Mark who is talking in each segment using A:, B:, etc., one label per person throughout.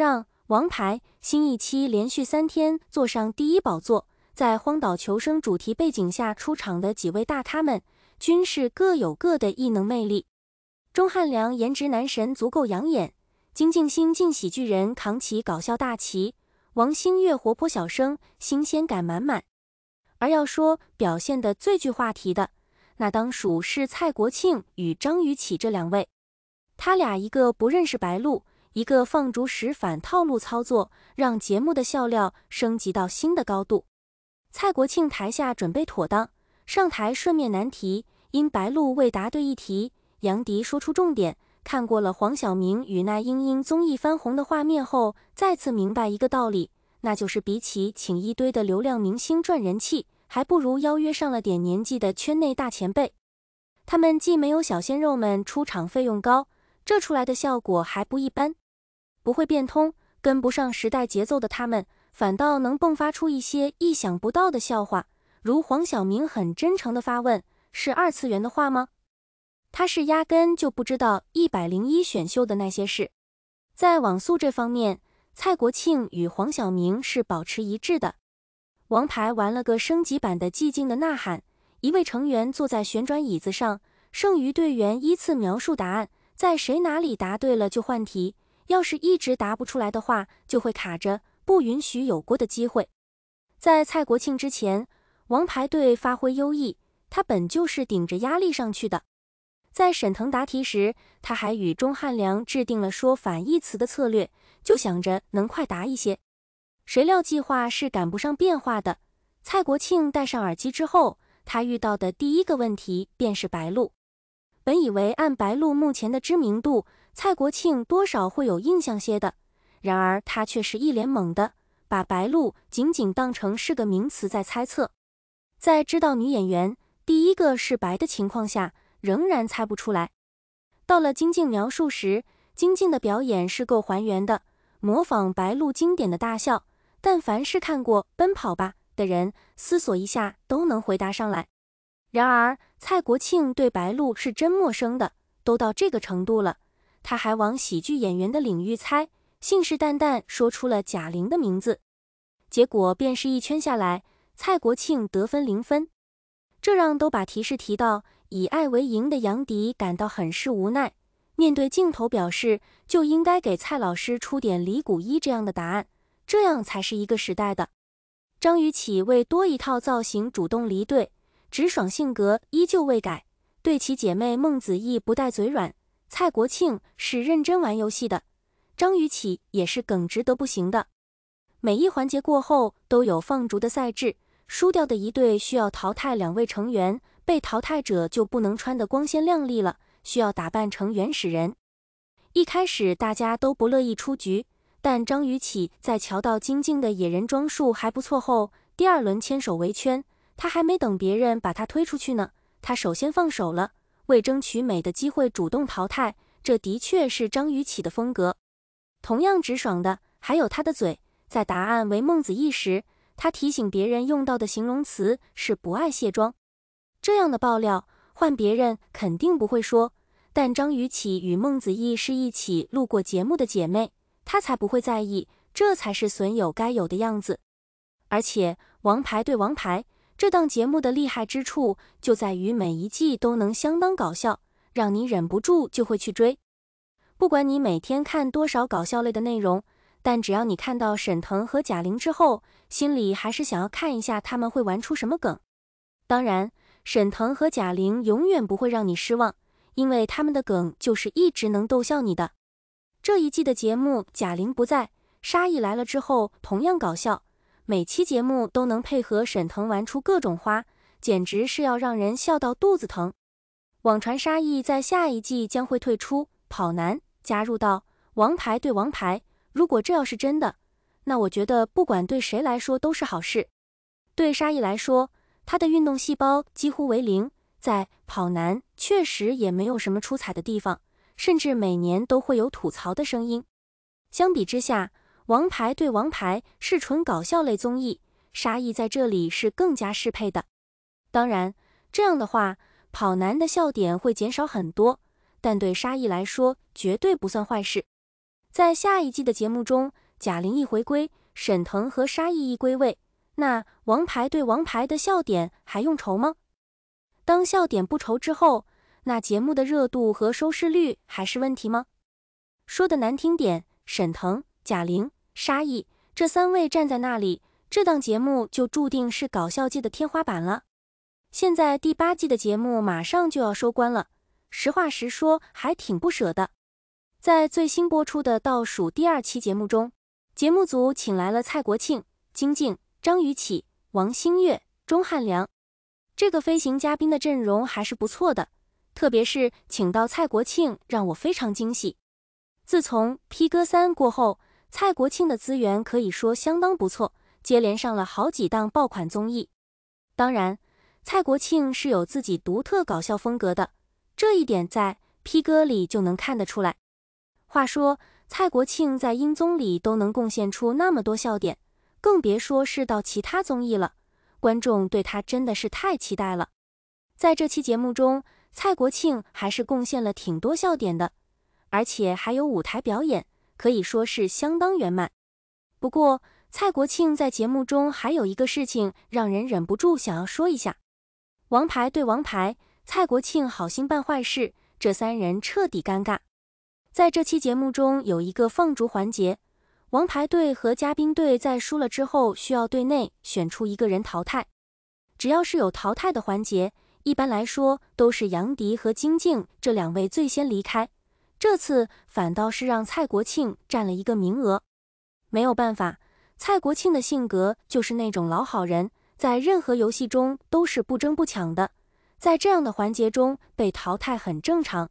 A: 让王牌新一期连续三天坐上第一宝座，在荒岛求生主题背景下出场的几位大咖们，均是各有各的异能魅力。钟汉良颜值男神足够养眼，金靖新晋喜剧人扛起搞笑大旗，王星越活泼小生新鲜感满满。而要说表现的最具话题的，那当属是蔡国庆与张雨绮这两位，他俩一个不认识白鹿，一个放逐时反套路操作，让节目的笑料升级到新的高度。蔡国庆台下准备妥当，上台顺面难题。因白鹿未答对一题，杨迪说出重点。看过了黄晓明与那英英综艺翻红的画面后，再次明白一个道理，那就是比起请一堆的流量明星赚人气，还不如邀约上了点年纪的圈内大前辈。他们既没有小鲜肉们出场费用高，这出来的效果还不一般。不会变通、跟不上时代节奏的他们，反倒能迸发出一些意想不到的笑话，如黄晓明很真诚地发问：“是二次元的话吗？”他是压根就不知道一百零一选秀的那些事。在网速这方面，蔡国庆与黄晓明是保持一致的。王牌玩了个升级版的《寂静的呐喊》，一位成员坐在旋转椅子上，剩余队员依次描述答案，在谁哪里答对了就换题。要是一直答不出来的话，就会卡着，不允许有过的机会。在蔡国庆之前，王牌队发挥优异，他本就是顶着压力上去的。在沈腾答题时，他还与钟汉良制定了说反义词的策略，就想着能快答一些。谁料计划是赶不上变化的。蔡国庆戴上耳机之后，他遇到的第一个问题便是白鹿。本以为按白鹿目前的知名度，蔡国庆多少会有印象些的，然而他却是一脸懵的，把白露仅仅当成是个名词在猜测。在知道女演员第一个是白的情况下，仍然猜不出来。到了金靖描述时，金靖的表演是够还原的，模仿白鹿经典的大笑。但凡是看过《奔跑吧》的人，思索一下都能回答上来。然而蔡国庆对白露是真陌生的，都到这个程度了。他还往喜剧演员的领域猜，信誓旦旦说出了贾玲的名字，结果便是一圈下来，蔡国庆得分零分，这让都把提示提到以爱为赢的杨迪感到很是无奈。面对镜头表示，就应该给蔡老师出点李谷一这样的答案，这样才是一个时代的。张雨绮为多一套造型主动离队，直爽性格依旧未改，对其姐妹孟子义不带嘴软。蔡国庆是认真玩游戏的，张雨绮也是耿直得不行的。每一环节过后都有放逐的赛制，输掉的一队需要淘汰两位成员，被淘汰者就不能穿得光鲜亮丽了，需要打扮成原始人。一开始大家都不乐意出局，但张雨绮在瞧到金靖的野人装束还不错后，第二轮牵手围圈，她还没等别人把她推出去呢，她首先放手了。为争取美的机会主动淘汰，这的确是张雨绮的风格。同样直爽的还有她的嘴，在答案为孟子义时，她提醒别人用到的形容词是“不爱卸妆”。这样的爆料换别人肯定不会说，但张雨绮与孟子义是一起录过节目的姐妹，她才不会在意。这才是损友该有的样子。而且，王牌对王牌。这档节目的厉害之处就在于每一季都能相当搞笑，让你忍不住就会去追。不管你每天看多少搞笑类的内容，但只要你看到沈腾和贾玲之后，心里还是想要看一下他们会玩出什么梗。当然，沈腾和贾玲永远不会让你失望，因为他们的梗就是一直能逗笑你的。这一季的节目，贾玲不在，沙溢来了之后同样搞笑。每期节目都能配合沈腾玩出各种花，简直是要让人笑到肚子疼。网传沙溢在下一季将会退出跑男，加入到王牌对王牌。如果这要是真的，那我觉得不管对谁来说都是好事。对沙溢来说，他的运动细胞几乎为零，在跑男确实也没有什么出彩的地方，甚至每年都会有吐槽的声音。相比之下，王牌对王牌是纯搞笑类综艺，沙溢在这里是更加适配的。当然，这样的话，跑男的笑点会减少很多，但对沙溢来说绝对不算坏事。在下一季的节目中，贾玲一回归，沈腾和沙溢一归位，那王牌对王牌的笑点还用愁吗？当笑点不愁之后，那节目的热度和收视率还是问题吗？说的难听点，沈腾。贾玲、沙溢这三位站在那里，这档节目就注定是搞笑界的天花板了。现在第八季的节目马上就要收官了，实话实说还挺不舍的。在最新播出的倒数第二期节目中，节目组请来了蔡国庆、金靖、张雨绮、王星越、钟汉良，这个飞行嘉宾的阵容还是不错的，特别是请到蔡国庆，让我非常惊喜。自从《披哥三》过后。蔡国庆的资源可以说相当不错，接连上了好几档爆款综艺。当然，蔡国庆是有自己独特搞笑风格的，这一点在 P 哥里就能看得出来。话说，蔡国庆在英综里都能贡献出那么多笑点，更别说是到其他综艺了。观众对他真的是太期待了。在这期节目中，蔡国庆还是贡献了挺多笑点的，而且还有舞台表演。可以说是相当圆满。不过，蔡国庆在节目中还有一个事情让人忍不住想要说一下：王牌对王牌，蔡国庆好心办坏事，这三人彻底尴尬。在这期节目中有一个放逐环节，王牌队和嘉宾队在输了之后需要队内选出一个人淘汰。只要是有淘汰的环节，一般来说都是杨迪和金靖这两位最先离开。这次反倒是让蔡国庆占了一个名额，没有办法，蔡国庆的性格就是那种老好人，在任何游戏中都是不争不抢的，在这样的环节中被淘汰很正常。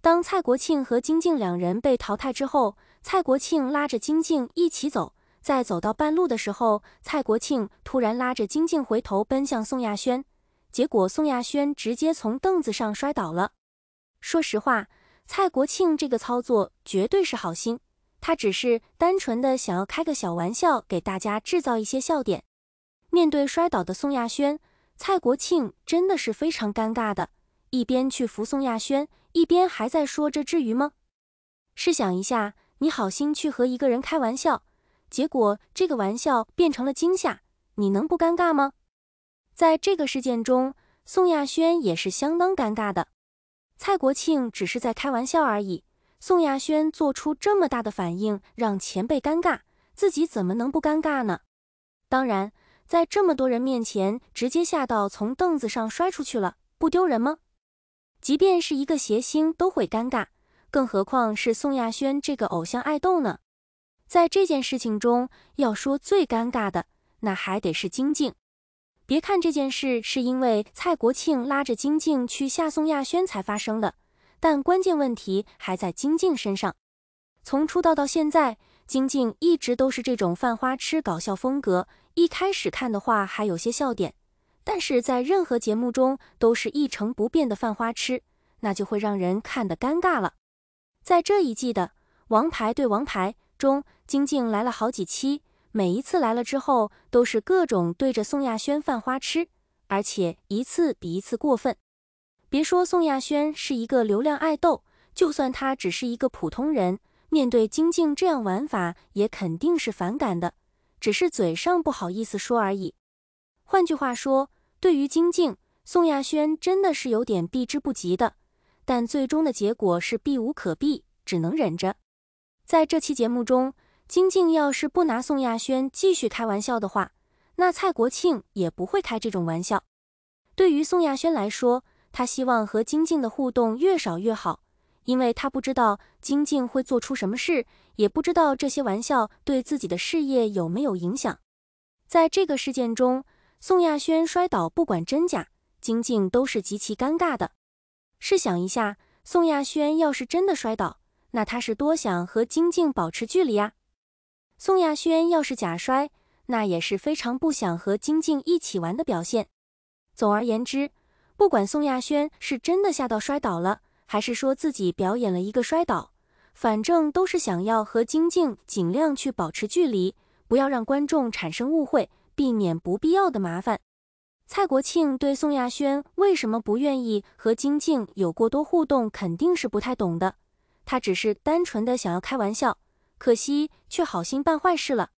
A: 当蔡国庆和金靖两人被淘汰之后，蔡国庆拉着金靖一起走，在走到半路的时候，蔡国庆突然拉着金靖回头奔向宋亚轩，结果宋亚轩直接从凳子上摔倒了。说实话。蔡国庆这个操作绝对是好心，他只是单纯的想要开个小玩笑，给大家制造一些笑点。面对摔倒的宋亚轩，蔡国庆真的是非常尴尬的，一边去扶宋亚轩，一边还在说：“这至于吗？”试想一下，你好心去和一个人开玩笑，结果这个玩笑变成了惊吓，你能不尴尬吗？在这个事件中，宋亚轩也是相当尴尬的。蔡国庆只是在开玩笑而已。宋亚轩做出这么大的反应，让前辈尴尬，自己怎么能不尴尬呢？当然，在这么多人面前直接吓到从凳子上摔出去了，不丢人吗？即便是一个谐星都会尴尬，更何况是宋亚轩这个偶像爱豆呢？在这件事情中，要说最尴尬的，那还得是金靖。别看这件事是因为蔡国庆拉着金靖去吓宋亚轩才发生的，但关键问题还在金靖身上。从出道到现在，金靖一直都是这种犯花痴搞笑风格。一开始看的话还有些笑点，但是在任何节目中都是一成不变的犯花痴，那就会让人看得尴尬了。在这一季的《王牌对王牌》中，金靖来了好几期。每一次来了之后，都是各种对着宋亚轩犯花痴，而且一次比一次过分。别说宋亚轩是一个流量爱豆，就算他只是一个普通人，面对金靖这样玩法，也肯定是反感的，只是嘴上不好意思说而已。换句话说，对于金靖，宋亚轩真的是有点避之不及的。但最终的结果是避无可避，只能忍着。在这期节目中。金靖要是不拿宋亚轩继续开玩笑的话，那蔡国庆也不会开这种玩笑。对于宋亚轩来说，他希望和金靖的互动越少越好，因为他不知道金靖会做出什么事，也不知道这些玩笑对自己的事业有没有影响。在这个事件中，宋亚轩摔倒不管真假，金靖都是极其尴尬的。试想一下，宋亚轩要是真的摔倒，那他是多想和金靖保持距离啊！宋亚轩要是假摔，那也是非常不想和金靖一起玩的表现。总而言之，不管宋亚轩是真的吓到摔倒了，还是说自己表演了一个摔倒，反正都是想要和金靖尽量去保持距离，不要让观众产生误会，避免不必要的麻烦。蔡国庆对宋亚轩为什么不愿意和金靖有过多互动，肯定是不太懂的，他只是单纯的想要开玩笑。可惜，却好心办坏事了。